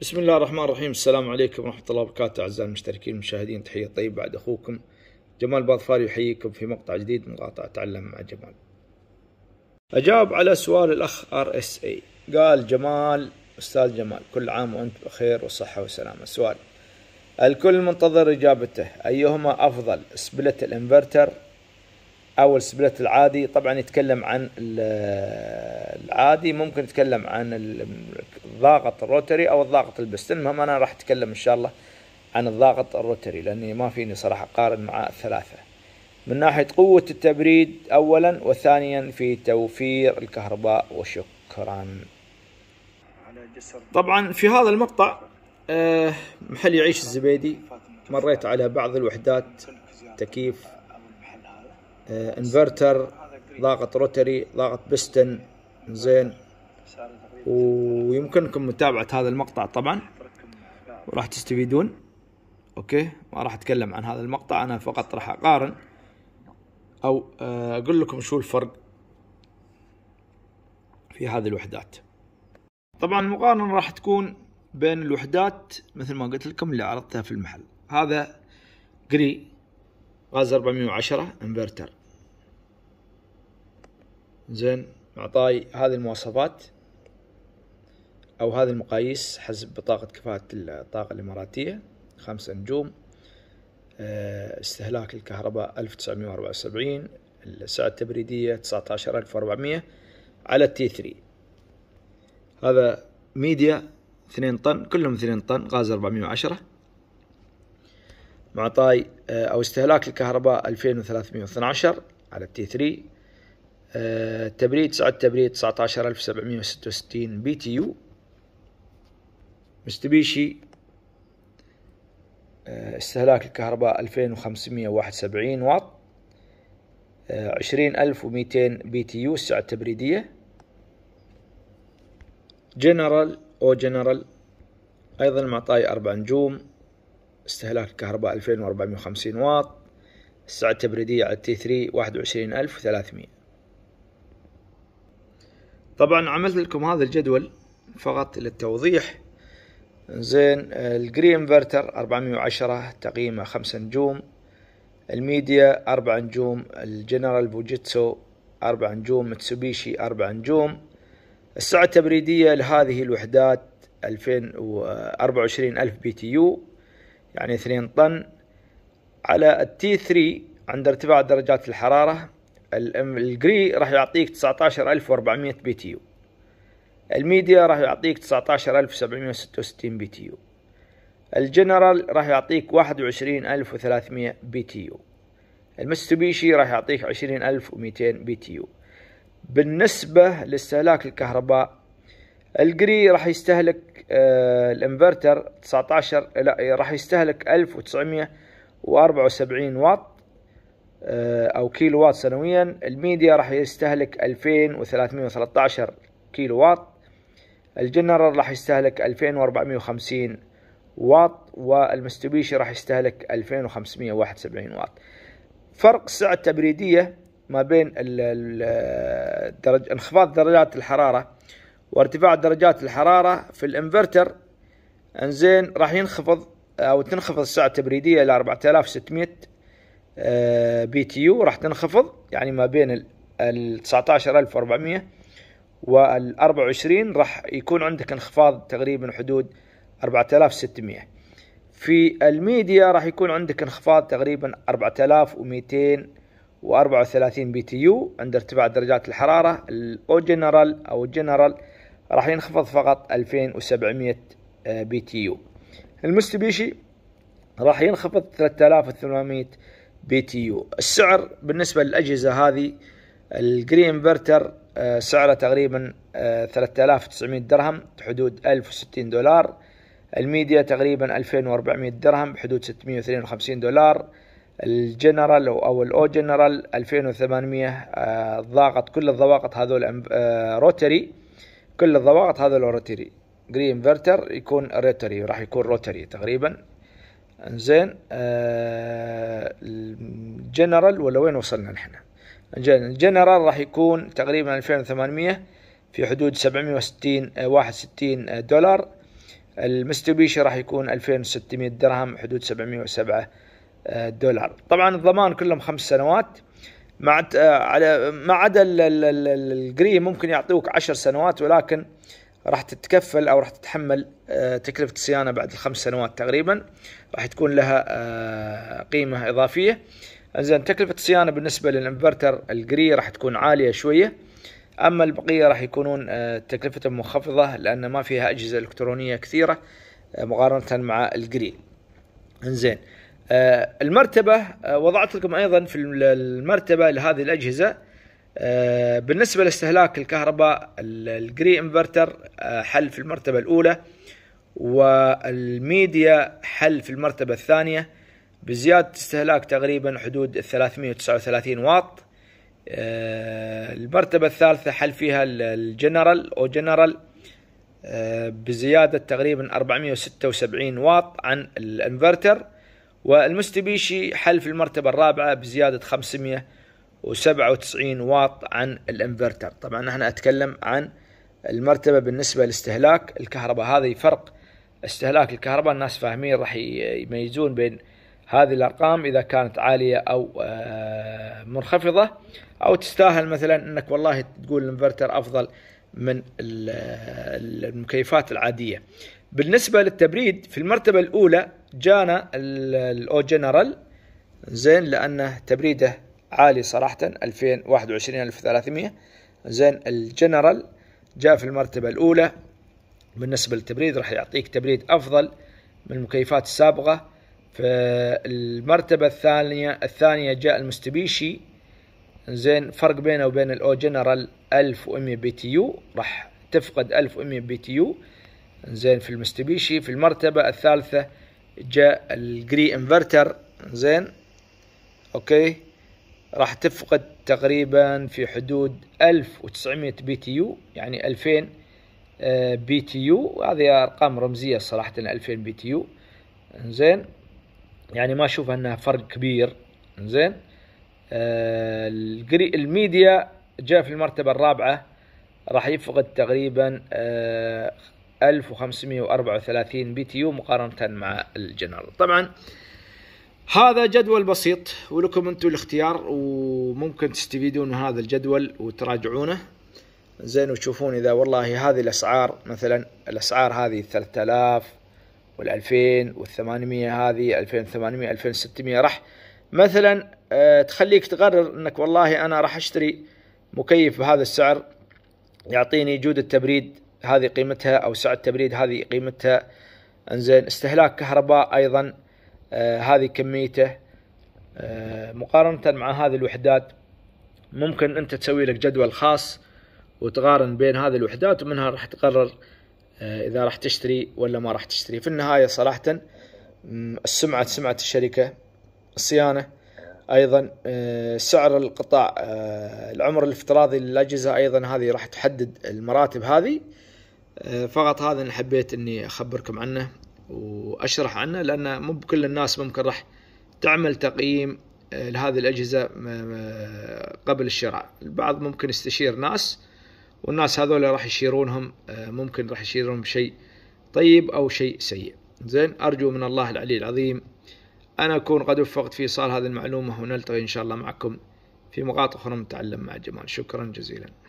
بسم الله الرحمن الرحيم السلام عليكم ورحمة الله وبركاته أعزائي المشتركين المشاهدين تحية طيبة بعد أخوكم جمال باظفار يحييكم في مقطع جديد من مقاطع تعلم مع جمال أجاوب على سؤال الأخ ار اس اي قال جمال أستاذ جمال كل عام وأنت بخير وصحة وسلامة سؤال الكل منتظر إجابته أيهما أفضل سبلت الإنفرتر او السبلت العادي طبعا يتكلم عن العادي ممكن يتكلم عن الضاغط الروتري او الضاغط البست المهم انا راح اتكلم ان شاء الله عن الضاغط الروتري لاني ما فيني صراحه اقارن مع الثلاثه من ناحيه قوه التبريد اولا وثانيا في توفير الكهرباء وشكرا طبعا في هذا المقطع آه، محل يعيش الزبيدي مريت على بعض الوحدات تكييف انفرتر آه، ضاغط روتري ضاغط بستن زين ويمكنكم متابعة هذا المقطع طبعا وراح تستفيدون اوكي ما راح اتكلم عن هذا المقطع انا فقط راح اقارن او آه، اقول لكم شو الفرق في هذه الوحدات طبعا المقارنة راح تكون بين الوحدات مثل ما قلت لكم اللي عرضتها في المحل هذا جري غاز 410 انفرتر زين معطاي هذه المواصفات او هذه المقاييس حسب بطاقة كفاءة الطاقة الاماراتية خمس نجوم آه، استهلاك الكهرباء 1974 الساعة التبريدية 19400 على التي 3 هذا ميديا 2 طن كلهم 2 طن غاز 410 معطاي آه، او استهلاك الكهرباء 2312 على التي 3 آه، تبريد سعة تبريد 19766 بي تي يو مستبيشي آه، استهلاك الكهرباء 2571 واط 20200 آه، بي تي يو السعة التبريدية جنرال او جنرال ايضا معطاي 4 نجوم استهلاك الكهرباء 2450 واط السعة التبريدية على تي 3 21300 طبعا عملت لكم هذا الجدول فقط للتوضيح زين الجري انفرتر 410 تقييمه 5 نجوم الميديا 4 نجوم الجنرال بوجيتسو 4 نجوم متسوبيشي 4 نجوم السعة التبريدية لهذه الوحدات 2024 ألف بي تي يو يعني 2 طن على التي 3 عند ارتفاع درجات الحرارة الجري راح يعطيك 19400 بي تي يو الميديا راح يعطيك 19766 بي تي يو الجنرال راح يعطيك 21300 بي تي يو المستبيشي راح يعطيك 20200 بي تي يو بالنسبة لاستهلاك الكهرباء الجري راح يستهلك آه الانفرتر 19 لا راح يستهلك 1974 واط آه، او كيلو وات سنويا الميديا راح يستهلك 2313 كيلو وات الجنرال راح يستهلك 2450 واط والمستبيشي راح يستهلك 2571 واط فرق السعة التبريدية ما بين الدرج... انخفاض درجات الحرارة وارتفاع درجات الحرارة في الانفرتر انزين راح ينخفض او تنخفض السعة التبريدية الى 4600 آه، بي تي يو راح تنخفض يعني ما بين ال 19400 وال 24 راح يكون عندك انخفاض تقريبا حدود 4600 في الميديا راح يكون عندك انخفاض تقريبا 4234 بي تي يو عند ارتفاع درجات الحرارة الاو جنرال او الجنرال راح ينخفض فقط 2700 آه، بي تي يو المستبيشي راح ينخفض 3800 بي تي يو السعر بالنسبة للأجهزة هذه الجرين انفرتر آه، سعره تقريبا 3900 آه، درهم بحدود 1060 دولار الميديا تقريبا 2400 درهم بحدود 652 دولار الجنرال او الاو جنرال 2800 آه، ضاغط كل الضواغط هذول روتري كل الضواغط هذول روتري جرين فيرتر يكون روتري راح يكون روتري تقريبا انزين آه، الجنرال ولا وين وصلنا نحن الجنرال راح يكون تقريبا 2800 في حدود 760 61 آه، آه، دولار المستوبيشي راح يكون 2600 درهم حدود 707 دولار طبعا الضمان كلهم خمس سنوات مع على ما عدا الجري ممكن يعطوك عشر سنوات ولكن راح تتكفل او راح تتحمل آه، تكلفه الصيانه بعد الخمس سنوات تقريبا راح تكون لها آه، قيمه اضافيه زين تكلفه الصيانه بالنسبه للانفرتر الجري راح تكون عاليه شويه اما البقيه راح يكونون آه، تكلفتهم منخفضه لان ما فيها اجهزه الكترونيه كثيره مقارنه مع الجري انزين المرتبه وضعت لكم ايضا في المرتبه لهذه الاجهزه آه، بالنسبة لاستهلاك الكهرباء الجري انفرتر آه، حل في المرتبة الأولى والميديا حل في المرتبة الثانية بزيادة استهلاك تقريبا حدود 339 واط آه، المرتبة الثالثة حل فيها الجنرال أو جنرال بزيادة تقريبا 476 واط عن الانفرتر والمستبيشي حل في المرتبة الرابعة بزيادة 500 و97 واط عن الانفرتر طبعا احنا اتكلم عن المرتبة بالنسبة لاستهلاك الكهرباء هذه فرق استهلاك الكهرباء الناس فاهمين راح يميزون بين هذه الارقام اذا كانت عالية او آه، منخفضة او تستاهل مثلا انك والله تقول الانفرتر افضل من آه، المكيفات العادية بالنسبة للتبريد في المرتبة الأولى جانا الأو جنرال زين لأنه تبريده عالي صراحة 2021 1300 زين الجنرال جاء في المرتبة الأولى بالنسبة للتبريد راح يعطيك تبريد أفضل من المكيفات السابقة في المرتبة الثانية الثانية جاء المستبيشي زين فرق بينه وبين الأو جنرال 1100 بي تي يو راح تفقد 1100 بي تي يو زين في المستبيشي في المرتبة الثالثة جاء الجري انفرتر زين اوكي راح تفقد تقريبا في حدود 1900 بي تي يو يعني 2000 آه، بي تي يو هذه ارقام رمزيه صراحه 2000 بي تي يو زين يعني ما اشوف انها فرق كبير زين آه، الميديا جاء في المرتبه الرابعه راح يفقد تقريبا 1534 آه، بي تي يو مقارنه مع الجنرال طبعا هذا جدول بسيط ولكم انتم الاختيار وممكن تستفيدون من هذا الجدول وتراجعونه زين وتشوفون اذا والله هذه الاسعار مثلا الاسعار هذه 3000 وال2000 وال800 هذه 2800 2600 راح مثلا آه، تخليك تقرر انك والله انا راح اشتري مكيف بهذا السعر يعطيني جودة تبريد هذه قيمتها او سعة تبريد هذه قيمتها انزين استهلاك كهرباء ايضا آه، هذه كميته آه، مقارنة مع هذه الوحدات ممكن انت تسوي لك جدول خاص وتقارن بين هذه الوحدات ومنها راح تقرر آه، اذا راح تشتري ولا ما راح تشتري في النهاية صراحة السمعة سمعة الشركة الصيانة ايضا سعر القطاع العمر الافتراضي للاجهزة ايضا هذه راح تحدد المراتب هذه فقط هذا اللي حبيت اني اخبركم عنه واشرح عنه لان مو بكل الناس ممكن راح تعمل تقييم آه، لهذه الاجهزه قبل الشراء البعض ممكن يستشير ناس والناس هذول راح يشيرونهم آه، ممكن راح يشيرونهم بشيء طيب او شيء سيء زين ارجو من الله العلي العظيم ان اكون قد وفقت في ايصال هذه المعلومه ونلتقي ان شاء الله معكم في مقاطع اخرى نتعلم مع الجمال شكرا جزيلا